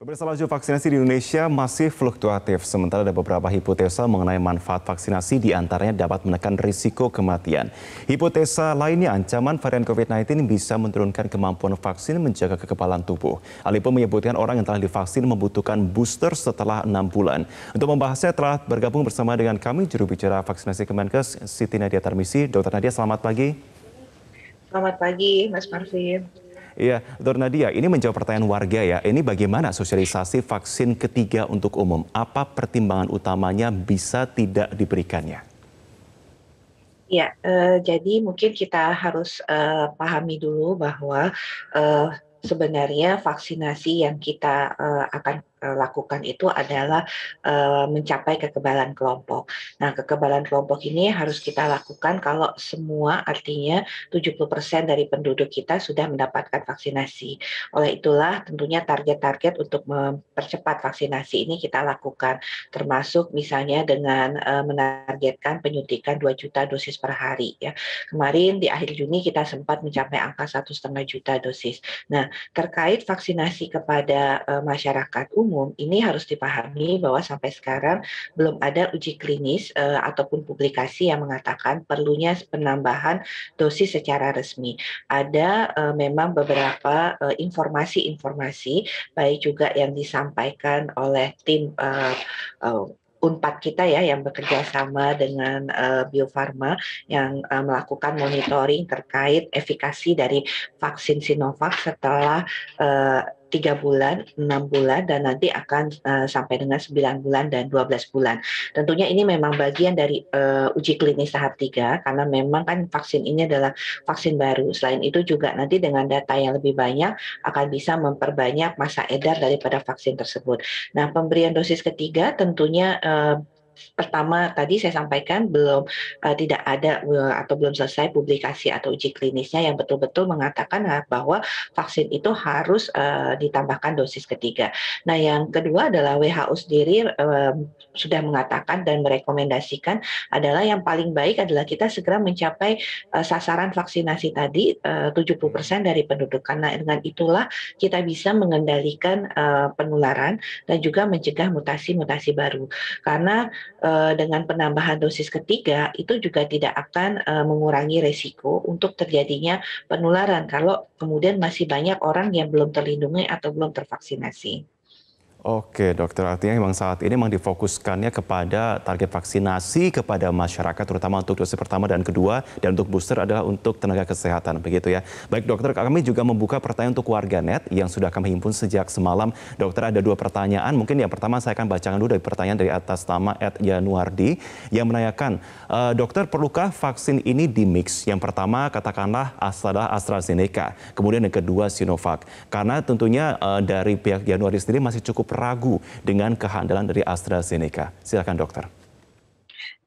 Pemirsa laju vaksinasi di Indonesia masih fluktuatif, sementara ada beberapa hipotesa mengenai manfaat vaksinasi di antaranya dapat menekan risiko kematian. Hipotesa lainnya ancaman varian COVID-19 bisa menurunkan kemampuan vaksin menjaga kekebalan tubuh. Alipo menyebutkan orang yang telah divaksin membutuhkan booster setelah enam bulan. Untuk membahasnya telah bergabung bersama dengan kami juru bicara vaksinasi Kemenkes, Siti Nadia Tarmisi. Dokter Nadia, selamat pagi. Selamat pagi, Mas Marvin. Iya, Dr. Nadia, ini menjawab pertanyaan warga ya. Ini bagaimana sosialisasi vaksin ketiga untuk umum? Apa pertimbangan utamanya bisa tidak diberikannya? Ya, eh, jadi mungkin kita harus eh, pahami dulu bahwa eh, sebenarnya vaksinasi yang kita eh, akan Eh, lakukan itu adalah uh, mencapai kekebalan kelompok. Nah, kekebalan kelompok ini harus kita lakukan kalau semua artinya 70% dari penduduk kita sudah mendapatkan vaksinasi. Oleh itulah tentunya target-target untuk mempercepat vaksinasi ini kita lakukan termasuk misalnya dengan uh, menargetkan penyuntikan 2 juta dosis per hari ya. Kemarin di akhir Juni kita sempat mencapai angka satu juta dosis. Nah, terkait vaksinasi kepada uh, masyarakat umum umum, ini harus dipahami bahwa sampai sekarang belum ada uji klinis uh, ataupun publikasi yang mengatakan perlunya penambahan dosis secara resmi. Ada uh, memang beberapa eh, informasi-informasi, uh, baik juga yang disampaikan oleh tim uh, uh, Unpad kita ya yang bekerja sama dengan uh, Bio Farma yang uh, melakukan monitoring terkait efikasi dari vaksin Sinovac setelah uh, tiga bulan, enam bulan, dan nanti akan uh, sampai dengan 9 bulan dan 12 bulan. Tentunya ini memang bagian dari uh, uji klinis tahap tiga, karena memang kan vaksin ini adalah vaksin baru. Selain itu juga nanti dengan data yang lebih banyak akan bisa memperbanyak masa edar daripada vaksin tersebut. Nah, pemberian dosis ketiga tentunya uh, pertama tadi saya sampaikan belum uh, tidak ada uh, atau belum selesai publikasi atau uji klinisnya yang betul-betul mengatakan ah, bahwa vaksin itu harus uh, ditambahkan dosis ketiga. Nah, yang kedua adalah WHO sendiri uh, sudah mengatakan dan merekomendasikan adalah yang paling baik adalah kita segera mencapai uh, sasaran vaksinasi tadi uh, 70% dari penduduk karena dengan itulah kita bisa mengendalikan uh, penularan dan juga mencegah mutasi-mutasi baru. Karena Eh, dengan penambahan dosis ketiga itu juga tidak akan eh, mengurangi resiko untuk terjadinya penularan kalau kemudian masih banyak orang yang belum terlindungi atau belum tervaksinasi. Oke dokter, artinya memang saat ini memang difokuskannya kepada target vaksinasi kepada masyarakat, terutama untuk dosis pertama dan kedua, dan untuk booster adalah untuk tenaga kesehatan, begitu ya. Baik dokter, kami juga membuka pertanyaan untuk warganet yang sudah kami himpun sejak semalam. Dokter ada dua pertanyaan, mungkin yang pertama saya akan bacakan dulu dari pertanyaan dari atas nama Ed Januardi yang menanyakan, e, dokter perlukah vaksin ini di mix? Yang pertama katakanlah adalah AstraZeneca, kemudian yang kedua Sinovac, karena tentunya e, dari pihak Januardi sendiri masih cukup cukup ragu dengan kehandalan dari AstraZeneca. Silakan dokter.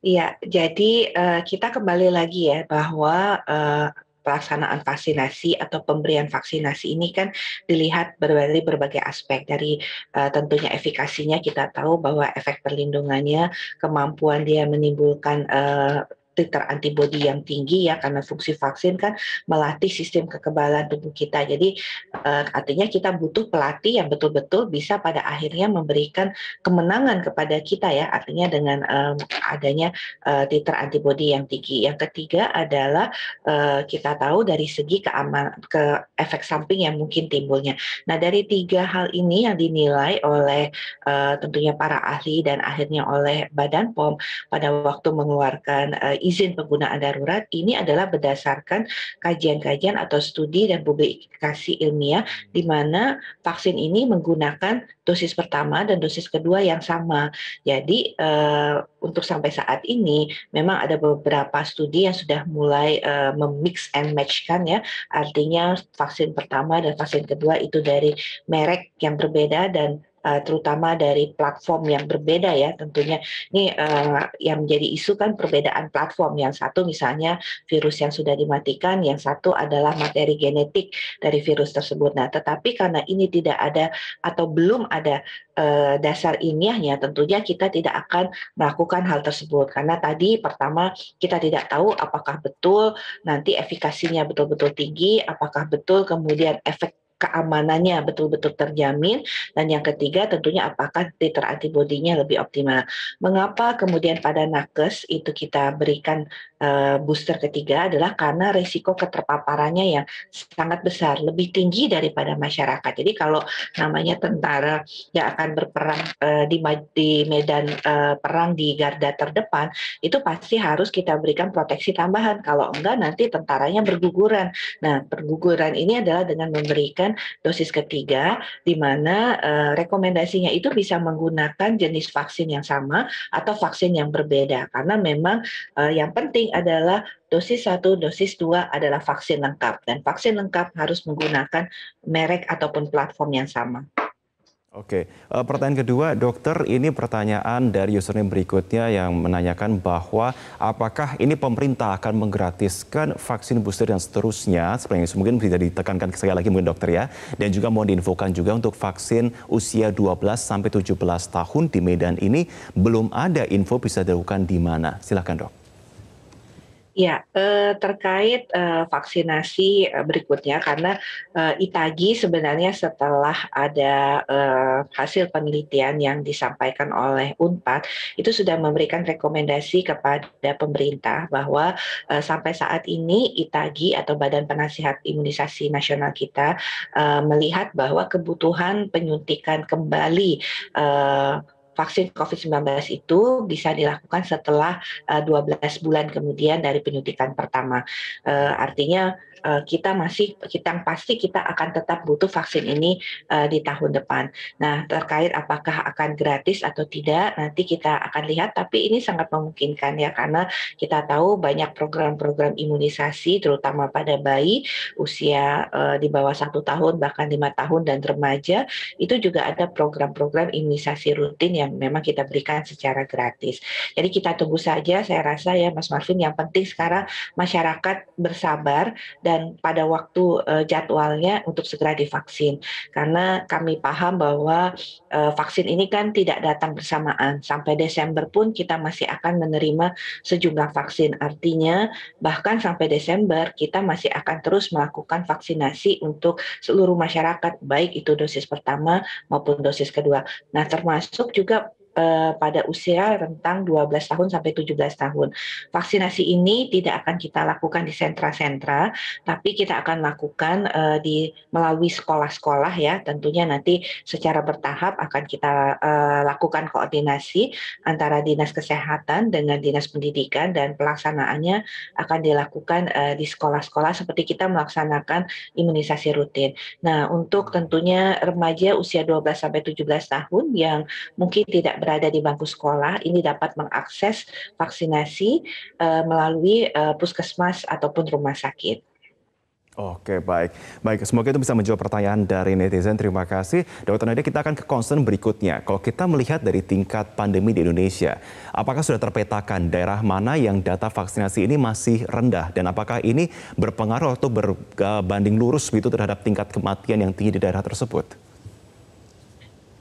Iya, jadi uh, kita kembali lagi ya bahwa uh, pelaksanaan vaksinasi atau pemberian vaksinasi ini kan dilihat dari berbagai aspek dari uh, tentunya efikasinya kita tahu bahwa efek perlindungannya kemampuan dia menimbulkan uh, titer antibodi yang tinggi ya karena fungsi vaksin kan melatih sistem kekebalan tubuh kita. Jadi uh, artinya kita butuh pelatih yang betul-betul bisa pada akhirnya memberikan kemenangan kepada kita ya artinya dengan um, adanya uh, titer antibody yang tinggi yang ketiga adalah uh, kita tahu dari segi keaman ke efek samping yang mungkin timbulnya nah dari tiga hal ini yang dinilai oleh uh, tentunya para ahli dan akhirnya oleh Badan POM pada waktu mengeluarkan uh, izin penggunaan darurat ini adalah berdasarkan kajian-kajian atau studi dan publikasi ilmiah ya, di mana vaksin ini menggunakan dosis pertama dan dosis kedua yang sama. Jadi eh, untuk sampai saat ini memang ada beberapa studi yang sudah mulai eh, memix and matchkan ya, artinya vaksin pertama dan vaksin kedua itu dari merek yang berbeda dan uh, terutama dari platform yang berbeda ya tentunya. Ini uh, yang menjadi isu kan perbedaan platform. Yang satu misalnya virus yang sudah dimatikan, yang satu adalah materi genetik dari virus tersebut. Nah, tetapi karena ini tidak ada atau belum ada uh, dasar ilmiahnya, tentunya kita tidak akan melakukan hal tersebut karena tadi pertama kita tidak tahu apakah betul nanti efikasinya betul-betul tinggi, apakah betul kemudian efek keamanannya betul-betul terjamin dan yang ketiga tentunya apakah titer antibodinya lebih optimal. Mengapa kemudian pada nakes itu kita berikan Eh, booster ketiga adalah karena risiko keterpaparannya yang sangat besar, lebih tinggi daripada masyarakat. Jadi kalau namanya tentara yang akan berperang eh, di, medan eh, perang di garda terdepan, itu pasti harus kita berikan proteksi tambahan. Kalau enggak nanti tentaranya berguguran. Nah, perguguran ini adalah dengan memberikan dosis ketiga, di mana rekomendasinya itu bisa menggunakan jenis vaksin yang sama atau vaksin yang berbeda, karena memang yang penting adalah dosis 1, dosis 2 adalah vaksin lengkap dan vaksin lengkap harus menggunakan merek ataupun platform yang sama. Oke, eh, pertanyaan kedua, dokter, ini pertanyaan dari username berikutnya yang menanyakan bahwa apakah ini pemerintah akan menggratiskan vaksin booster dan seterusnya, seperti yang mungkin bisa ditekankan sekali lagi mungkin dokter ya, dan juga mau diinfokan juga untuk vaksin usia 12 sampai 17 tahun di Medan ini belum ada info bisa dilakukan di mana. Silahkan dok. Ya, terkait eh, vaksinasi eh, berikutnya karena Itagi sebenarnya setelah ada hasil penelitian yang disampaikan oleh Unpad itu sudah memberikan rekomendasi kepada pemerintah bahwa sampai saat ini Itagi atau Badan Penasihat Imunisasi Nasional kita melihat bahwa kebutuhan penyuntikan kembali vaksin COVID-19 itu bisa dilakukan setelah eh, dua 12 bulan kemudian dari penyuntikan pertama. Eh, artinya Eh, kita masih kita pasti kita akan tetap butuh vaksin ini uh, di tahun depan. Nah, terkait apakah akan gratis atau tidak nanti kita akan lihat tapi ini sangat memungkinkan ya karena kita tahu banyak program-program imunisasi terutama pada bayi usia uh, di bawah satu tahun bahkan lima tahun dan remaja itu juga ada program-program imunisasi rutin yang memang kita berikan secara gratis. Jadi kita tunggu saja saya rasa ya Mas Marvin yang penting sekarang masyarakat bersabar dan dan pada waktu uh, jadwalnya untuk segera divaksin karena kami paham bahwa uh, vaksin ini kan tidak datang bersamaan sampai Desember pun kita masih akan menerima sejumlah vaksin artinya bahkan sampai Desember kita masih akan terus melakukan vaksinasi untuk seluruh masyarakat baik itu dosis pertama maupun dosis kedua nah termasuk juga Eh, pada usia rentang 12 tahun sampai 17 tahun. Vaksinasi ini tidak akan kita lakukan di sentra-sentra, tapi kita akan lakukan eh, di melalui sekolah-sekolah ya. Tentunya nanti secara bertahap akan kita eh, lakukan koordinasi antara Dinas Kesehatan dengan Dinas Pendidikan dan pelaksanaannya akan dilakukan eh, di sekolah-sekolah seperti kita melaksanakan imunisasi rutin. Nah, untuk tentunya remaja usia 12 sampai 17 tahun yang mungkin tidak berada di bangku sekolah ini dapat mengakses vaksinasi uh, melalui uh, puskesmas ataupun rumah sakit. Oke baik, baik semoga itu bisa menjawab pertanyaan dari netizen. Terima kasih, Dokter Nadia. Kita akan ke concern berikutnya. Kalau kita melihat dari tingkat pandemi di Indonesia, apakah sudah terpetakan daerah mana yang data vaksinasi ini masih rendah dan apakah ini berpengaruh atau berbanding lurus begitu terhadap tingkat kematian yang tinggi di daerah tersebut?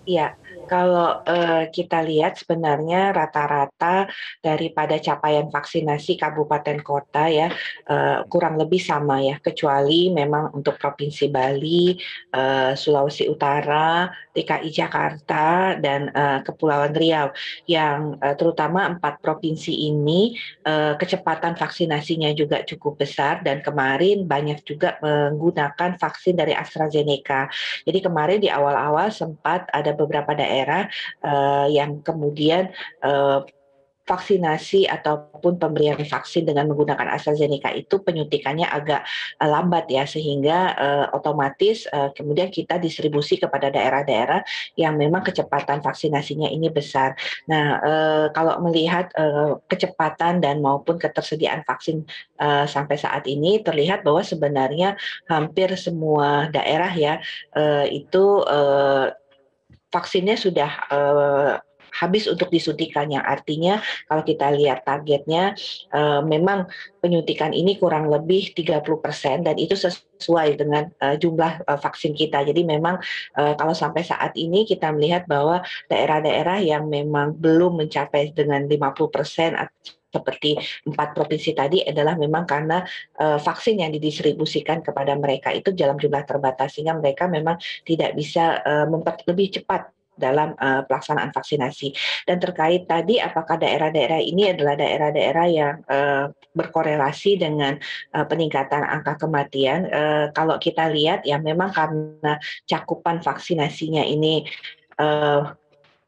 Iya, kalau uh, kita lihat sebenarnya rata-rata daripada capaian vaksinasi kabupaten kota ya uh, kurang lebih sama ya, kecuali memang untuk provinsi Bali, uh, Sulawesi Utara, DKI Jakarta dan uh, Kepulauan Riau yang uh, terutama empat provinsi ini uh, kecepatan vaksinasinya juga cukup besar dan kemarin banyak juga menggunakan vaksin dari AstraZeneca. Jadi kemarin di awal-awal sempat ada beberapa daerah uh, yang kemudian uh, vaksinasi ataupun pemberian vaksin dengan menggunakan AstraZeneca itu penyuntikannya agak eh, lambat ya sehingga uh, otomatis uh, kemudian kita distribusi kepada daerah-daerah yang memang kecepatan vaksinasinya ini besar. Nah, uh, kalau melihat uh, kecepatan dan maupun ketersediaan vaksin uh, sampai saat ini terlihat bahwa sebenarnya hampir semua daerah ya uh, itu uh, vaksinnya sudah uh, habis untuk disuntikan yang artinya kalau kita lihat targetnya uh, memang penyuntikan ini kurang lebih 30% dan itu sesuai dengan uh, jumlah uh, vaksin kita. Jadi memang uh, kalau sampai saat ini kita melihat bahwa daerah-daerah yang memang belum mencapai dengan 50% seperti empat provinsi tadi adalah memang karena uh, vaksin yang didistribusikan kepada mereka itu dalam jumlah terbatas sehingga mereka memang tidak bisa uh, lebih cepat dalam uh, pelaksanaan vaksinasi. Dan terkait tadi apakah daerah-daerah ini adalah daerah-daerah yang uh, berkorelasi dengan uh, peningkatan angka kematian? Uh, kalau kita lihat ya memang karena cakupan vaksinasinya ini uh,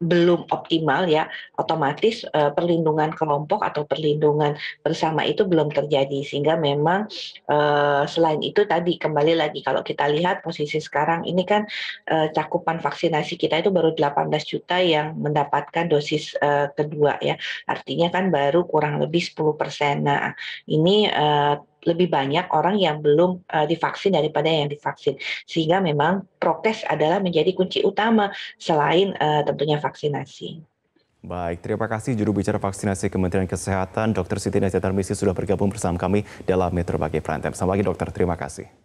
belum optimal ya, otomatis uh, perlindungan kelompok atau perlindungan bersama itu belum terjadi sehingga memang uh, selain itu tadi kembali lagi kalau kita lihat posisi sekarang ini kan uh, cakupan vaksinasi kita itu baru 18 juta yang mendapatkan dosis uh, kedua ya. Artinya kan baru kurang lebih 10%. Nah, ini uh, lebih banyak orang yang belum uh, divaksin daripada yang divaksin. Sehingga memang prokes adalah menjadi kunci utama selain uh, tentunya vaksinasi. Baik, terima kasih juru bicara vaksinasi Kementerian Kesehatan, Dr. Siti Nadia Tarmisi sudah bergabung bersama kami dalam Metro Bagi Prime Time. Selamat pagi dokter, terima kasih.